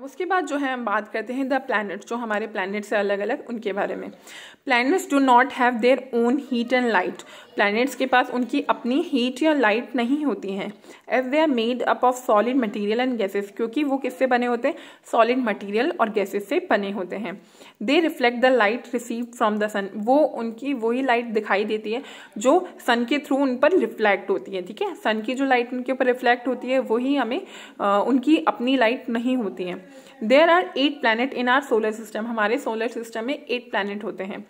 अब उसके बाद जो है हम बात करते हैं द प्लैनेट्स जो हमारे प्लैनेट्स है अलग अलग उनके बारे में planets do not have their own heat and light planets के पास उनकी अपनी हीट या लाइट नहीं होती हैं as they are made up of solid material and gases क्योंकि वो किससे बने होते हैं सॉलिड मटेरियल और गैसेस से बने होते हैं they reflect the light receive from the sun वो उनकी वही लाइट दिखाई देती है जो सन के थ्रू उन पर रिफ्लेक्ट होती है ठीक है सन की जो लाइट उनके ऊपर रिफ्लेक्ट होती है वही हमें आ, उनकी अपनी लाइट नहीं होती है there are eight planet in our solar system हमारे सोलर सिस्टम में एट प्लानट होते हैं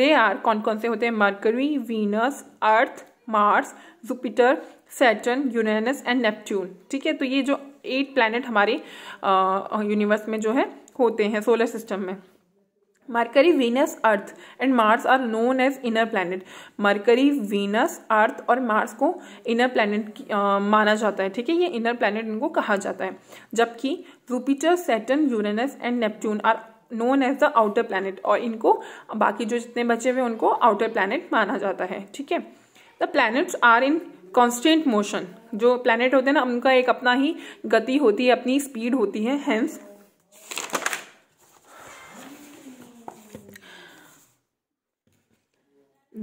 दे आर कौन कौन से होते हैं Mercury Venus Earth Mars Jupiter Saturn Uranus and Neptune ठीक है तो ये जो एट प्लानट हमारे यूनिवर्स में जो है होते हैं सोलर सिस्टम में Mercury Venus Earth and Mars are known as inner planet Mercury Venus Earth और मार्स को इनर प्लानट माना जाता है ठीक है ये इनर प्लानट इनको कहा जाता है जबकि Jupiter Saturn Uranus and Neptune are known as the outer planet और इनको बाकी जो जितने बचे हुए उनको आउटर प्लानट माना जाता है ठीक है the planets are in constant motion जो प्लैनेट होते हैं ना उनका एक अपना ही गति होती है अपनी स्पीड होती है hence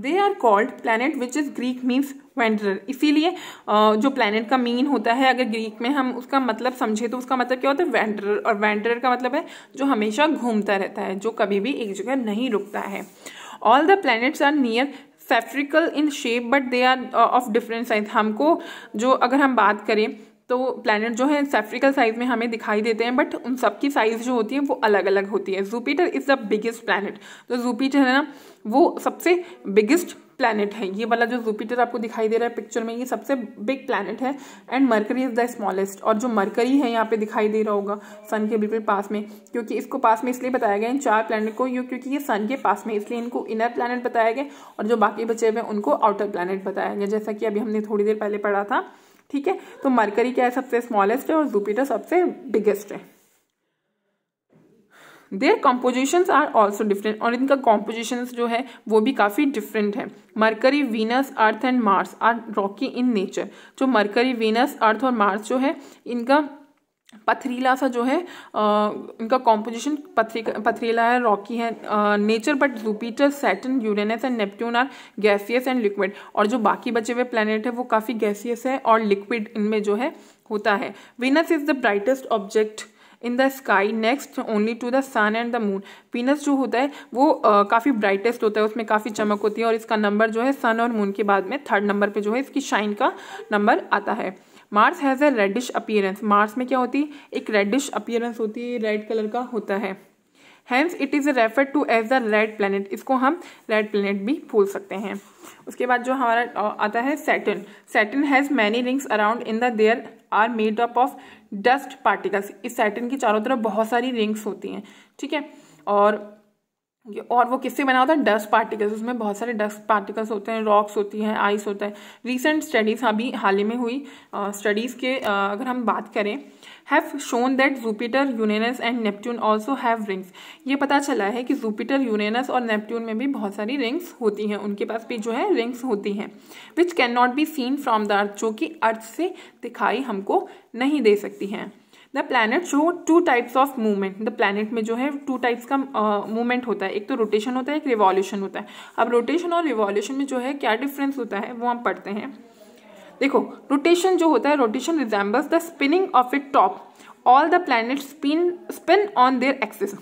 they are called planet which is Greek means wanderer इसीलिए जो प्लानट का मीन होता है अगर ग्रीक में हम उसका मतलब समझे तो उसका मतलब क्या होता है वेंडर और वेंडरर का मतलब है जो हमेशा घूमता रहता है जो कभी भी एक जगह नहीं रुकता है all the planets are near spherical in shape but they are of different size हमको जो अगर हम बात करें तो प्लैनेट जो है सेफ्रिकल साइज में हमें दिखाई देते हैं बट उन सब की साइज़ जो होती है वो अलग अलग होती है Jupiter is the biggest planet तो जूपीटर है ना वो सबसे बिगेस्ट प्लैनेट है ये वाला जो जुपिटर आपको दिखाई दे रहा है पिक्चर में ये सबसे बिग प्लैनेट है and Mercury is the smallest और जो मरकरी है यहाँ पे दिखाई दे रहा होगा सन के बिल्कुल पास में क्योंकि इसको पास में इसलिए बताया गया इन चार प्लैनेट को ये क्योंकि ये सन के पास में इसलिए इनको इनर प्लैनेट बताया गया और जो बाकी बचे हुए हैं उनको आउटर प्लैनेट बताया गया जैसा कि अभी हमने थोड़ी देर पहले पढ़ा था ठीक है तो मरकरी क्या है सबसे स्मॉलेस्ट है और जुपिटर सबसे बिगेस्ट है their composition are also different और इनका कॉम्पोजिशन जो है वो भी काफ़ी डिफरेंट है Mercury Venus Earth and Mars are rocky in nature जो मरकरी वीनस अर्थ और मार्स जो है इनका पथरीला सा जो है आ, इनका कॉम्पोजिशन पथरी पथरीला है रॉकी है ah, nature but Jupiter Saturn Uranus and Neptune are gaseous and liquid और जो बाकी बचे हुए प्लानट है वो काफ़ी गैसियस है और लिक्विड इनमें जो है होता है Venus is the brightest object in the sky next only to the sun and the moon Venus जो होता है वो काफ़ी ब्राइटेस्ट होता है उसमें काफ़ी चमक होती है और इसका नंबर जो है सन और मून के बाद में थर्ड नंबर पे जो है इसकी शाइन का नंबर आता है Mars has a reddish appearance Mars में क्या होती है एक रेडिश अपियरेंस होती है रेड कलर का होता है hence it is refer to as the red planet इसको हम रेड प्लानट भी बोल सकते हैं उसके बाद जो हमारा आता है Saturn Saturn has many rings around in the there are made up of dust particles इस सैटन की चारों तरफ बहुत सारी रिंग्स होती हैं ठीक है और और वो किससे बना होता है डस्ट पार्टिकल्स उसमें बहुत सारे डस्ट पार्टिकल्स होते हैं रॉक्स होती हैं आइस होता है रिसेंट स्टडीज़ अभी हाल ही में हुई स्टडीज़ के आ, अगर हम बात करें have shown that Jupiter Uranus and Neptune also have rings ये पता चला है कि जुपिटर यूनेनस और नेपट्यून में भी बहुत सारी रिंग्स होती हैं उनके पास भी जो है रिंग्स होती हैं which can not be seen from the earth जो कि अर्थ से दिखाई हमको नहीं दे सकती हैं the planet show two types of movement the planet में जो है टू टाइप्स का मूवमेंट uh, होता है एक तो रोटेशन होता है एक रिवॉल्यूशन होता है अब रोटेशन और रिवॉल्यूशन में जो है क्या डिफरेंस होता है वो हम पढ़ते हैं देखो रोटेशन जो होता है rotation resembles the spinning of it top all the planet spin spin on their axis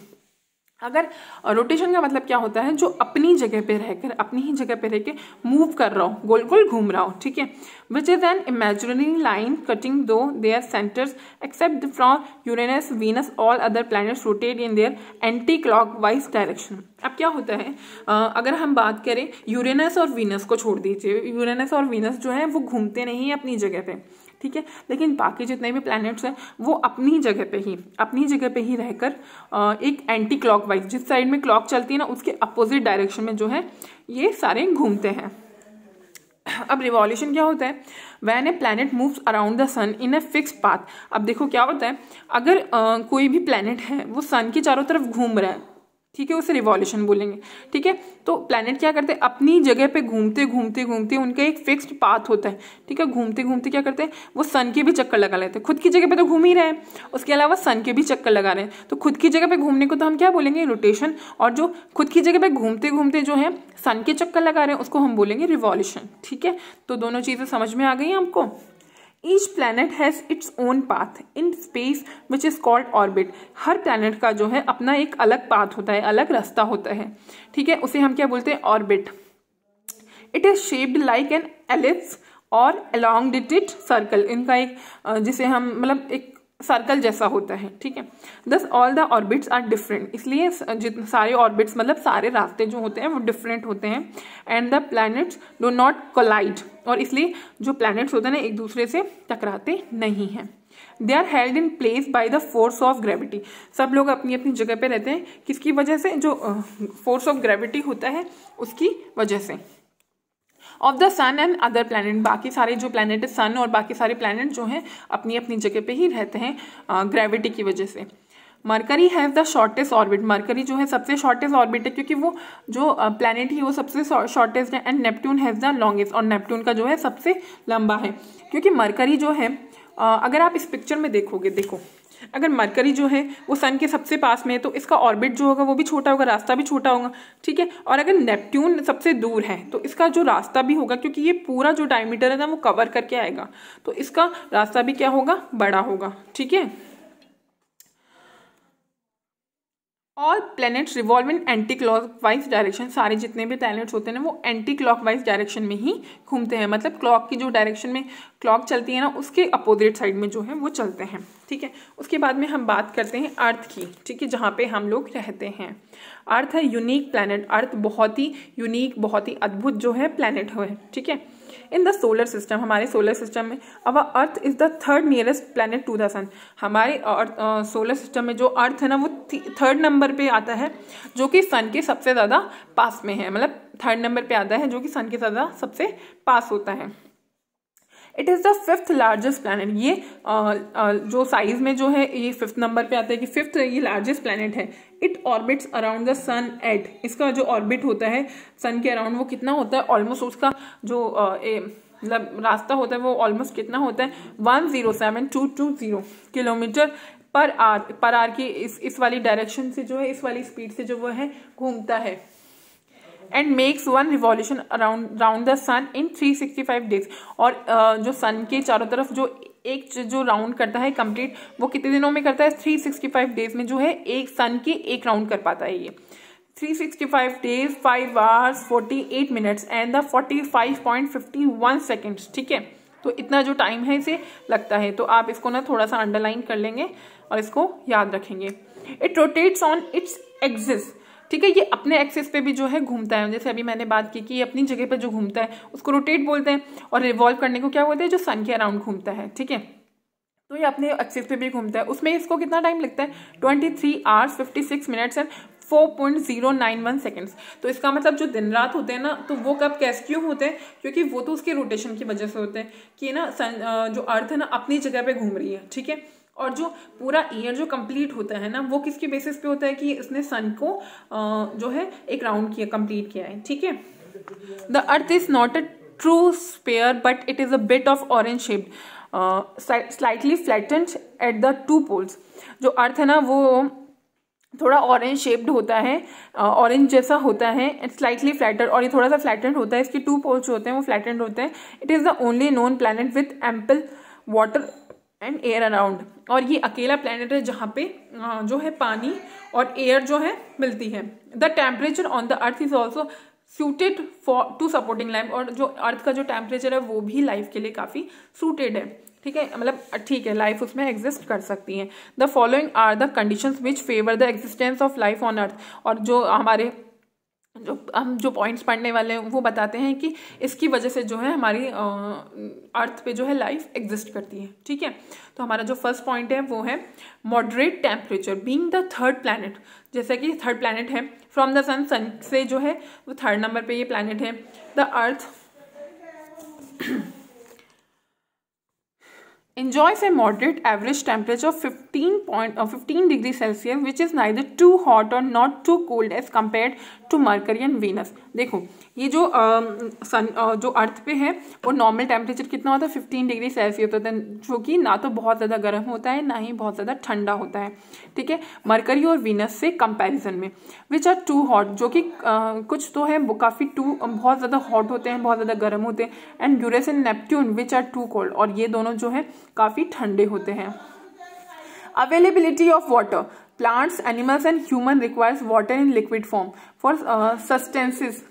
अगर रोटेशन का मतलब क्या होता है जो अपनी जगह पे रहकर अपनी ही जगह पे रह कर मूव कर रहा हो गोल गोल घूम रहा हो ठीक है which is an imaginary line cutting through their centres except from Uranus Venus all other planets rotate in their anticlockwise direction अब क्या होता है अगर हम बात करें यूरेनस और वीनस को छोड़ दीजिए यूरेनस और वीनस जो है वो घूमते नहीं अपनी जगह पर ठीक है लेकिन बाकी जितने भी प्लैनेट्स हैं वो अपनी जगह पे ही अपनी जगह पे ही रहकर एक एंटी वाइज जिस साइड में क्लॉक चलती है ना उसके अपोजिट डायरेक्शन में जो है ये सारे घूमते हैं अब रिवॉल्यूशन क्या होता है when a planet moves around the sun in a fix path अब देखो क्या होता है अगर आ, कोई भी प्लानट है वो सन के चारों तरफ घूम रहा है ठीक है उसे रिवॉल्यूशन बोलेंगे ठीक है तो प्लैनेट क्या करते हैं अपनी जगह पे घूमते घूमते घूमते उनका एक फिक्स्ड पाथ होता है ठीक है घूमते घूमते क्या करते हैं वो सन के भी चक्कर लगा लेते हैं खुद की जगह पे तो घूम ही रहे हैं उसके अलावा सन के भी चक्कर लगा रहे हैं तो खुद की जगह पे घूमने को तो हम क्या बोलेंगे रोटेशन और जो खुद की जगह पे घूमते घूमते जो है सन के चक्कर लगा रहे हैं उसको हम बोलेंगे रिवॉल्यूशन ठीक है तो दोनों चीज़ें समझ में आ गई आपको each planet has its own path in space which is called orbit हर प्लानट का जो है अपना एक अलग पाथ होता है अलग रास्ता होता है ठीक है उसे हम क्या बोलते हैं orbit it is shaped like an ellipse और अलॉन्ग डिटेड सर्कल इनका एक जिसे हम मतलब एक सर्कल जैसा होता है ठीक है thus all the orbits are different इसलिए जितने सारे ऑर्बिट्स मतलब सारे रास्ते जो होते हैं वो डिफरेंट होते हैं and the planets do not collide और इसलिए जो प्लैनेट्स होते हैं ना एक दूसरे से टकराते नहीं हैं they are held in place by the force of gravity सब लोग अपनी अपनी जगह पे रहते हैं किसकी वजह से जो फोर्स ऑफ ग्रेविटी होता है उसकी वजह से of the sun and other planet बाकी सारे जो प्लानट है सन और बाकी सारे प्लानट जो हैं अपनी अपनी जगह पे ही रहते हैं ग्रेविटी की वजह से Mercury has the shortest orbit Mercury जो है सबसे शॉर्टेस्ट ऑर्बिट है क्योंकि वो जो प्लानट ही वो सबसे शॉर्टेस्ट है and Neptune has the longest और नेपट्टून का जो है सबसे लंबा है क्योंकि मरकरी जो है अगर आप इस पिक्चर में देखोगे देखो अगर मरकरी जो है वो सन के सबसे पास में है तो इसका ऑर्बिट जो होगा वो भी छोटा होगा रास्ता भी छोटा होगा ठीक है और अगर नेपट्यून सबसे दूर है तो इसका जो रास्ता भी होगा क्योंकि ये पूरा जो डायमीटर है ना वो कवर करके आएगा तो इसका रास्ता भी क्या होगा बड़ा होगा ठीक है all planets revolve in anticlockwise direction सारे जितने भी प्लैनेट्स होते हैं ना वो एंटी क्लॉक वाइज डायरेक्शन में ही घूमते हैं मतलब क्लॉक की जो डायरेक्शन में क्लॉक चलती है ना उसके अपोजिट साइड में जो है वो चलते हैं ठीक है उसके बाद में हम बात करते हैं अर्थ की ठीक है जहाँ पे हम लोग रहते हैं अर्थ है यूनिक प्लानट अर्थ बहुत ही यूनिक बहुत ही अद्भुत जो है प्लानट है ठीक है इन द सोलर सिस्टम हमारे सोलर सिस्टम में अब earth is the third nearest planet to the sun हमारे सोलर सिस्टम में जो अर्थ है ना वो थर्ड नंबर पे आता है जो कि सन के सबसे ज़्यादा पास में है मतलब थर्ड नंबर पे आता है जो कि सन के ज़्यादा सबसे पास होता है it is the fifth largest planet ये आ, आ, जो साइज में जो है ये फिफ्थ नंबर पे आता है कि फिफ्थ ये लार्जेस्ट प्लानट है it orbits around the sun at इसका जो ऑर्बिट होता है सन के अराउंड वो कितना होता है ऑलमोस्ट उसका जो मतलब रास्ता होता है वो ऑलमोस्ट कितना होता है one zero seven two two zero kilometre per hour per hour की इस इस वाली डायरेक्शन से जो है इस वाली स्पीड से जो वो है घूमता है and makes one revolution around round the sun in 365 days और uh, जो सन के चारों तरफ जो एक जो राउंड करता है कंप्लीट वो कितने दिनों में करता है 365 डेज में जो है एक सन के एक राउंड कर पाता है ये 365 days 5 hours 48 minutes and the 45.51 seconds ठीक है तो इतना जो टाइम है इसे लगता है तो आप इसको ना थोड़ा सा अंडरलाइन कर लेंगे और इसको याद रखेंगे it rotates on its axis ठीक है ये अपने एक्सेस पे भी जो है घूमता है जैसे अभी मैंने बात की कि ये अपनी जगह पे जो घूमता है उसको रोटेट बोलते हैं और रिवॉल्व करने को क्या बोलते हैं जो सन के अराउंड घूमता है ठीक है तो ये अपने एक्सेस पे भी घूमता है उसमें इसको कितना टाइम लगता है twenty three hours fifty six minutes and four point zero nine one seconds तो इसका मतलब जो दिन रात होते हैं ना तो वो कब कैस क्यों होते हैं क्योंकि वो तो उसके रोटेशन की वजह से होते हैं कि ना सन जो अर्थ है ना अपनी जगह पे घूम रही है ठीक है और जो पूरा ईयर जो कंप्लीट होता है ना वो किसके बेसिस पे होता है कि उसने सन को जो है एक राउंड किया कंप्लीट किया है ठीक है the earth is not a true sphere but it is a bit of orange shaped slightly flattened at the two poles जो अर्थ है ना वो थोड़ा ऑरेंज शेप्ड होता है ऑरेंज जैसा होता है एंड स्लाइटली फ्लैटेड और ये थोड़ा सा फ्लैटेंड होता है इसके टू पोल्स जो होते हैं वो फ्लैटेंड होते हैं it is the only known planet with ample water and air around और ये अकेला प्लानट है जहाँ पे जो है पानी और एयर जो है मिलती है the temperature on the earth is also suited for to supporting life और जो अर्थ का जो टेम्परेचर है वो भी लाइफ के लिए काफ़ी सूटेड है ठीक है मतलब ठीक है लाइफ उसमें एग्जिस्ट कर सकती है the following are the condition which favour the existence of life on earth और जो हमारे जो हम जो पॉइंट्स पढ़ने वाले हैं वो बताते हैं कि इसकी वजह से जो है हमारी अर्थ पे जो है लाइफ एग्जिस्ट करती है ठीक है तो हमारा जो फर्स्ट पॉइंट है वो है moderate temperature being the third planet जैसे कि थर्ड प्लानट है फ्रॉम द सन सन से जो है वो थर्ड नंबर पे ये प्लानट है the earth enjoys a moderate average temperature of 15 point or 15 degree celsius which is neither too hot or not too cold as compared to mercury and venus देखो ये जो सन um, uh, uh, जो अर्थ पे है वो नॉर्मल टेम्परेचर कितना होता है 15 डिग्री सेल्सियस होता है जो कि ना तो बहुत ज़्यादा गर्म होता है ना ही बहुत ज़्यादा ठंडा होता है ठीक है मरकरी और वीनस से कंपैरिजन में विच आर टू हॉट जो कि uh, कुछ तो है काफ़ी टू um, बहुत ज़्यादा हॉट होते हैं बहुत ज़्यादा गर्म होते हैं and Uranus and Neptune which are too cold और ये दोनों जो है काफ़ी ठंडे होते हैं availability of water plants animals and human requires water in liquid form for sustenances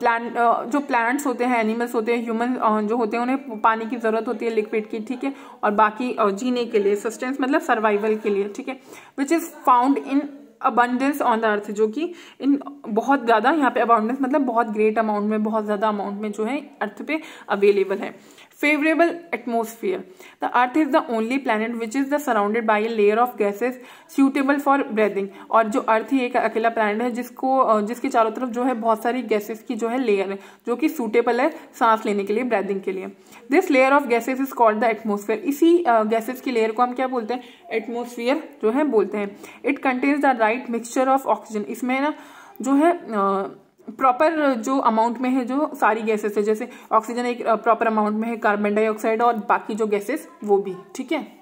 plan जो प्लांट्स होते हैं एनिमल्स होते हैं ह्यूमन uh, जो होते हैं उन्हें पानी की ज़रूरत होती है लिक्विड की ठीक है और बाकी uh, जीने के लिए सस्टेंस मतलब सर्वाइवल के लिए ठीक है which is found in abundance on the earth जो कि इन बहुत ज़्यादा यहाँ पे अबाउंडेंस मतलब बहुत ग्रेट अमाउंट में बहुत ज़्यादा अमाउंट में जो है अर्थ पे अवेलेबल है favorable atmosphere the earth is the only planet which is the surrounded by a layer of gases suitable for breathing और जो अर्थ ही एक अकेला planet है जिसको जिसके चारों तरफ जो है बहुत सारी gases की जो है layer है जो कि suitable है सांस लेने के लिए breathing के लिए this layer of gases is called the atmosphere इसी gases की layer को हम क्या बोलते हैं atmosphere जो है बोलते हैं it contains the right mixture of oxygen इसमें ना जो है प्रॉपर जो अमाउंट में है जो सारी गैसेस है जैसे ऑक्सीजन एक प्रॉपर uh, अमाउंट में है कार्बन डाइऑक्साइड और बाकी जो गैसेस वो भी ठीक है